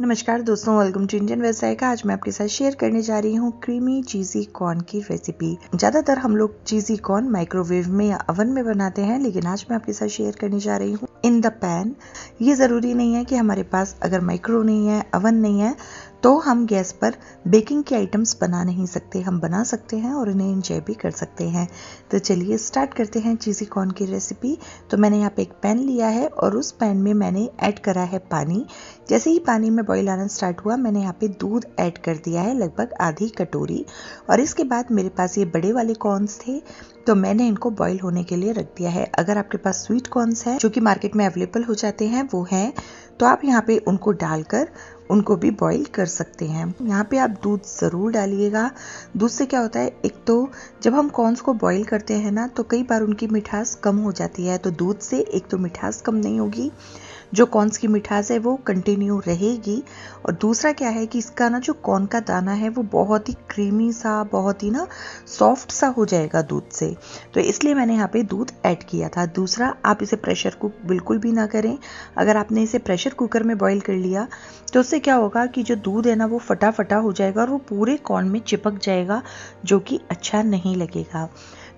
नमस्कार दोस्तों welcome to Indian व्यवसाय का आज मैं आपके साथ शेयर करने जा रही हूँ क्रीमी चीजी कॉर्न की रेसिपी ज्यादातर हम लोग चीजी कॉर्न माइक्रोवेव में या अवन में बनाते हैं लेकिन आज मैं आपके साथ शेयर करने जा रही हूँ इन द पैन ये ज़रूरी नहीं है कि हमारे पास अगर माइक्रो नहीं है अवन नहीं है तो हम गैस पर बेकिंग के आइटम्स बना नहीं सकते हम बना सकते हैं और इन्हें इंजॉय भी कर सकते हैं तो चलिए स्टार्ट करते हैं चीज़ी कॉर्न की रेसिपी तो मैंने यहाँ पे एक पैन लिया है और उस पैन में मैंने ऐड करा है पानी जैसे ही पानी में बॉईल आना स्टार्ट हुआ मैंने यहाँ पे दूध ऐड कर दिया है लगभग आधी कटोरी और इसके बाद मेरे पास ये बड़े वाले कॉर्नस थे तो मैंने इनको बॉयल होने के लिए रख दिया है अगर आपके पास स्वीट कॉर्नस हैं जो कि मार्केट में अवेलेबल हो जाते हैं वो हैं तो आप यहाँ पे उनको डालकर उनको भी बॉईल कर सकते हैं यहाँ पे आप दूध ज़रूर डालिएगा दूध से क्या होता है एक तो जब हम कॉर्नस को बॉईल करते हैं ना तो कई बार उनकी मिठास कम हो जाती है तो दूध से एक तो मिठास कम नहीं होगी जो कॉर्नस की मिठास है वो कंटिन्यू रहेगी और दूसरा क्या है कि इसका ना जो कॉर्न का दाना है वो बहुत ही क्रीमी सा बहुत ही ना सॉफ्ट सा हो जाएगा दूध से तो इसलिए मैंने यहाँ पे दूध ऐड किया था दूसरा आप इसे प्रेशर कुक बिल्कुल भी ना करें अगर आपने इसे प्रेशर प्रेशर कुकर में बॉईल कर लिया तो उससे क्या होगा कि जो दूध है ना वो फटाफटा हो जाएगा और वो पूरे कॉर्न में चिपक जाएगा जो कि अच्छा नहीं लगेगा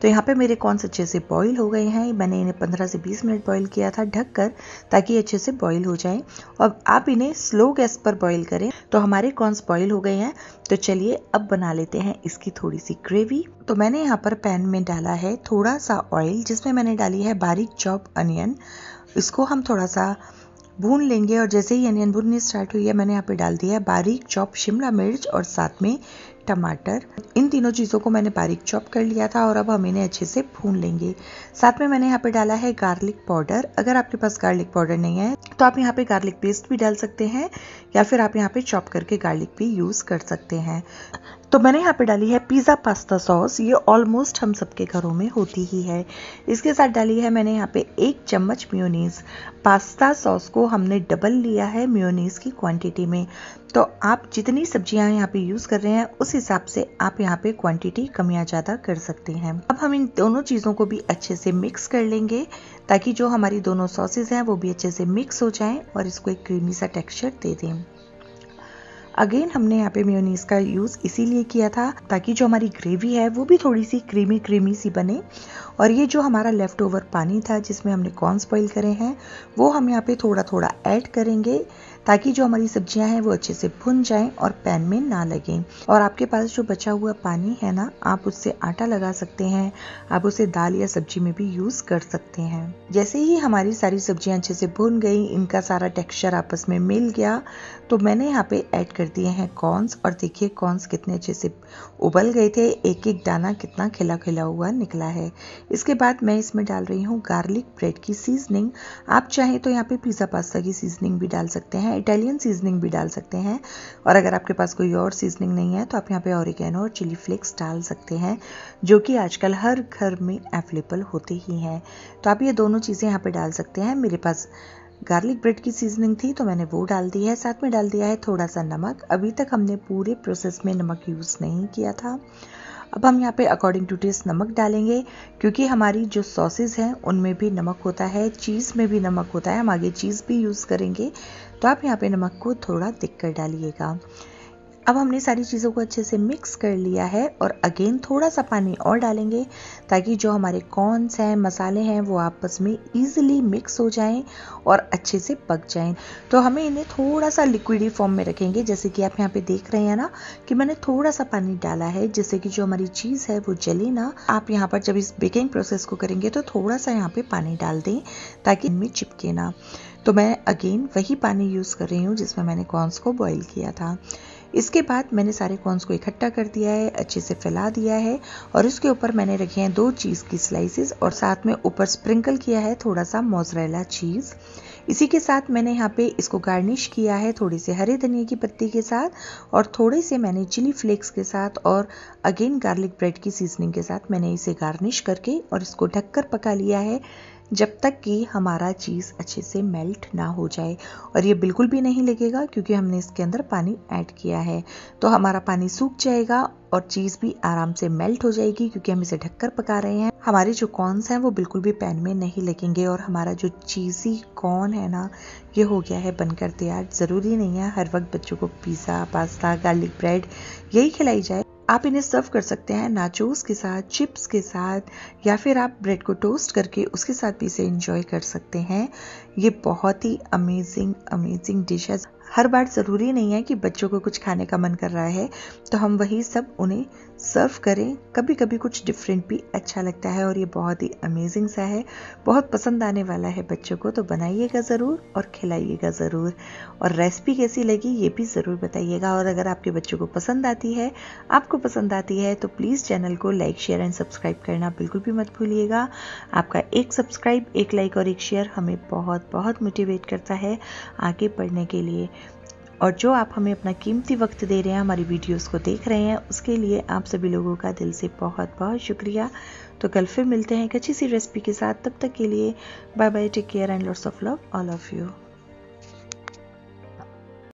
तो यहाँ पे मेरे कॉर्नस अच्छे से बॉईल हो गए हैं मैंने इन्हें 15 से 20 मिनट बॉईल किया था ढक कर ताकि अच्छे से बॉईल हो जाएं और आप इन्हें स्लो गैस पर बॉईल करें तो हमारे कॉर्नस बॉईल हो गए हैं तो चलिए अब बना लेते हैं इसकी थोड़ी सी ग्रेवी तो मैंने यहाँ पर पैन में डाला है थोड़ा सा ऑयल जिसमें मैंने डाली है बारीक चॉप अनियन इसको हम थोड़ा सा भून लेंगे और जैसे ही अनियन भुननी स्टार्ट हुई है मैंने यहाँ पे डाल दिया है बारीक चॉप शिमला मिर्च और साथ में टमाटर इन तीनों चीज़ों को मैंने बारीक चॉप कर लिया था और अब हम इन्हें अच्छे से भून लेंगे साथ में मैंने यहाँ पे डाला है गार्लिक पाउडर अगर आपके पास गार्लिक पाउडर नहीं है तो आप यहाँ पे गार्लिक पेस्ट भी डाल सकते हैं या फिर आप यहाँ पे चॉप करके गार्लिक भी यूज़ कर सकते हैं तो मैंने यहाँ पे डाली है पिज़्ज़ा पास्ता सॉस ये ऑलमोस्ट हम सबके घरों में होती ही है इसके साथ डाली है मैंने यहाँ पे एक चम्मच म्योनीस पास्ता सॉस को हमने डबल लिया है म्योनीस की क्वांटिटी में तो आप जितनी सब्जियाँ यहाँ पे यूज़ कर रहे हैं उस हिसाब से आप यहाँ पे क्वांटिटी कम या ज़्यादा कर सकते हैं अब हम इन दोनों चीज़ों को भी अच्छे से मिक्स कर लेंगे ताकि जो हमारी दोनों सॉसेज हैं वो भी अच्छे से मिक्स हो जाएं और इसको एक क्रीमी सा टेक्सचर दे दें अगेन हमने यहाँ पे म्योनीस का यूज़ इसीलिए किया था ताकि जो हमारी ग्रेवी है वो भी थोड़ी सी क्रीमी क्रीमी सी बने और ये जो हमारा लेफ़्ट ओवर पानी था जिसमें हमने कॉर्न स्पॉइल करे हैं वो हम यहाँ पे थोड़ा थोड़ा ऐड करेंगे ताकि जो हमारी सब्जियां हैं वो अच्छे से भुन जाएं और पैन में ना लगें और आपके पास जो बचा हुआ पानी है ना आप उससे आटा लगा सकते हैं आप उसे दाल या सब्जी में भी यूज़ कर सकते हैं जैसे ही हमारी सारी सब्जियां अच्छे से भुन गई इनका सारा टेक्सचर आपस में मिल गया तो मैंने यहाँ पे ऐड कर दिए हैं कॉर्न्स और देखिए कॉर्न्स कितने अच्छे से उबल गए थे एक एक दाना कितना खिला खिला हुआ निकला है इसके बाद मैं इसमें डाल रही हूँ गार्लिक ब्रेड की सीजनिंग आप चाहें तो यहाँ पे पिज़्ज़ा पास्ता की सीजनिंग भी डाल सकते हैं इटालियन सीजनिंग भी डाल सकते हैं और अगर आपके पास कोई और सीजनिंग नहीं है तो आप यहाँ पे ऑरिगेनो और चिली फ्लेक्स डाल सकते हैं जो कि आजकल हर घर में अवेलेबल होते ही हैं तो आप ये दोनों चीज़ें यहाँ पर डाल सकते हैं मेरे पास गार्लिक ब्रेड की सीजनिंग थी तो मैंने वो डाल दी है साथ में डाल दिया है थोड़ा सा नमक अभी तक हमने पूरे प्रोसेस में नमक यूज़ नहीं किया था अब हम यहाँ पे अकॉर्डिंग टू टेस्ट नमक डालेंगे क्योंकि हमारी जो सॉसेज हैं उनमें भी नमक होता है चीज़ में भी नमक होता है हम आगे चीज़ भी यूज़ करेंगे तो आप यहाँ पे नमक को थोड़ा दिख कर डालिएगा अब हमने सारी चीज़ों को अच्छे से मिक्स कर लिया है और अगेन थोड़ा सा पानी और डालेंगे ताकि जो हमारे कॉर्नस हैं मसाले हैं वो आपस में ईजिली मिक्स हो जाएं और अच्छे से पक जाएं तो हमें इन्हें थोड़ा सा लिक्विडी फॉर्म में रखेंगे जैसे कि आप यहाँ पे देख रहे हैं ना कि मैंने थोड़ा सा पानी डाला है जिससे कि जो हमारी चीज़ है वो जले ना आप यहाँ पर जब इस बेकिंग प्रोसेस को करेंगे तो थोड़ा सा यहाँ पर पानी डाल दें ताकि इनमें चिपके ना तो मैं अगेन वही पानी यूज़ कर रही हूँ जिसमें मैंने कॉर्नस को बॉयल किया था इसके बाद मैंने सारे कॉर्नस को इकट्ठा कर दिया है अच्छे से फैला दिया है और उसके ऊपर मैंने रखे हैं दो चीज़ की स्लाइसेस और साथ में ऊपर स्प्रिंकल किया है थोड़ा सा मोजरेला चीज़ इसी के साथ मैंने यहाँ पे इसको गार्निश किया है थोड़े से हरे धनिए की पत्ती के साथ और थोड़े से मैंने चिली फ्लेक्स के साथ और अगेन गार्लिक ब्रेड की सीजनिंग के साथ मैंने इसे गार्निश करके और इसको ढककर पका लिया है जब तक कि हमारा चीज़ अच्छे से मेल्ट ना हो जाए और ये बिल्कुल भी नहीं लगेगा क्योंकि हमने इसके अंदर पानी ऐड किया है तो हमारा पानी सूख जाएगा और चीज़ भी आराम से मेल्ट हो जाएगी क्योंकि हम इसे ढककर पका रहे हैं हमारे जो कॉर्नस हैं वो बिल्कुल भी पैन में नहीं लगेंगे और हमारा जो चीज़ी कॉर्न है ना ये हो गया है बनकर तैयार ज़रूरी नहीं है हर वक्त बच्चों को पिज़्ज़ा पास्ता गार्लिक ब्रेड यही खिलाई जाए आप इन्हें सर्व कर सकते हैं नाचोस के साथ चिप्स के साथ या फिर आप ब्रेड को टोस्ट करके उसके साथ भी इसे इंजॉय कर सकते हैं ये बहुत ही अमेजिंग अमेजिंग डिश है हर बार ज़रूरी नहीं है कि बच्चों को कुछ खाने का मन कर रहा है तो हम वही सब उन्हें सर्व करें कभी कभी कुछ डिफरेंट भी अच्छा लगता है और ये बहुत ही अमेजिंग सा है बहुत पसंद आने वाला है बच्चों को तो बनाइएगा ज़रूर और खिलाइएगा ज़रूर और रेसिपी कैसी लगी ये भी ज़रूर बताइएगा और अगर आपके बच्चों को पसंद आती है आपको पसंद आती है तो प्लीज़ चैनल को लाइक शेयर एंड सब्सक्राइब करना बिल्कुल भी मत भूलिएगा आपका एक सब्सक्राइब एक लाइक और एक शेयर हमें बहुत बहुत मोटिवेट करता है आगे बढ़ने के लिए और जो आप हमें अपना कीमती वक्त दे रहे हैं हमारी वीडियोस को देख रहे हैं उसके लिए आप सभी लोगों का दिल से बहुत बहुत शुक्रिया तो कल फिर मिलते हैं एक अच्छी सी रेसिपी के साथ तब तक के लिए bye bye take care and lots of love all of you